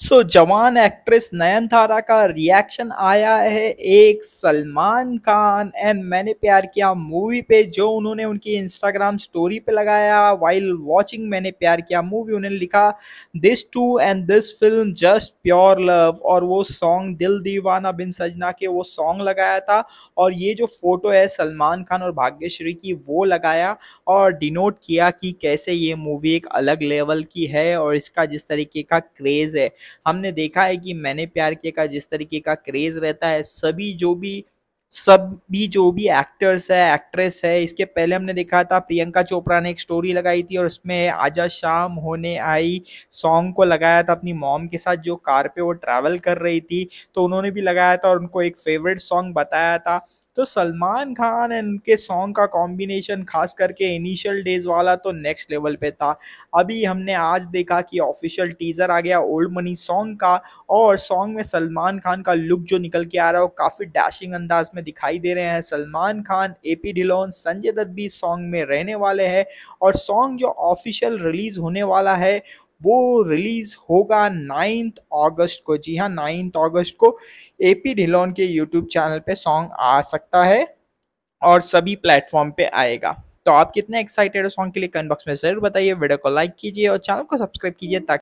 सो so, Jawan actress Nayanthara का reaction आया है एक सलमान खान एंड मैंने प्यार किया मूवी पे जो उन्होंने उनकी इंस्टाग्राम स्टोरी पे लगाया वाइल वाचिंग मैंने प्यार किया मूवी उन्होंने लिखा this two and this film just pure love और वो सॉन्ग दिल दीवाना बिन सजना के वो सॉन्ग लगाया था और ये जो फोटो है सलमान खान और भाग्यश्री की वो लगाया और डिनोट किया कि कैसे ये मूवी एक अलग लेवल की है और इसका जिस तरीके का क्रेज़ है हमने देखा है कि मैंने प्यार किया का जिस तरीके का क्रेज रहता है सभी जो भी सब भी जो भी एक्टर्स है एक्ट्रेस है इसके पहले हमने देखा था प्रियंका चोपड़ा ने एक स्टोरी लगाई थी और उसमें आजा शाम होने आई सॉन्ग को लगाया था अपनी मॉम के साथ जो कार पे वो ट्रैवल कर रही थी तो उन्होंने भी लगाया था और उनको एक फेवरेट सॉन्ग बताया था तो सलमान खान एंड के सॉन्ग का कॉम्बिनेशन खास करके इनिशियल डेज वाला तो नेक्स्ट लेवल पे था अभी हमने आज देखा कि ऑफिशियल टीजर आ गया ओल्ड मनी सॉन्ग का और सॉन्ग में सलमान खान का लुक जो निकल के आ रहा है वो काफ़ी डैशिंग अंदाज में दिखाई दे रहे हैं सलमान खान ए पी ढिलोन संजय दत्त भी सॉन्ग में रहने वाले हैं और सॉन्ग जो ऑफिशियल रिलीज होने वाला है वो रिलीज होगा नाइन्थ अगस्त को जी हाँ नाइन्थ अगस्त को ए पी ढिलोन के यूट्यूब चैनल पे सॉन्ग आ सकता है और सभी प्लेटफॉर्म पे आएगा तो आप कितने एक्साइटेड हो सॉन्ग के लिए कमेंट बॉक्स में जरूर बताइए वीडियो को लाइक कीजिए और चैनल को सब्सक्राइब कीजिए ताकि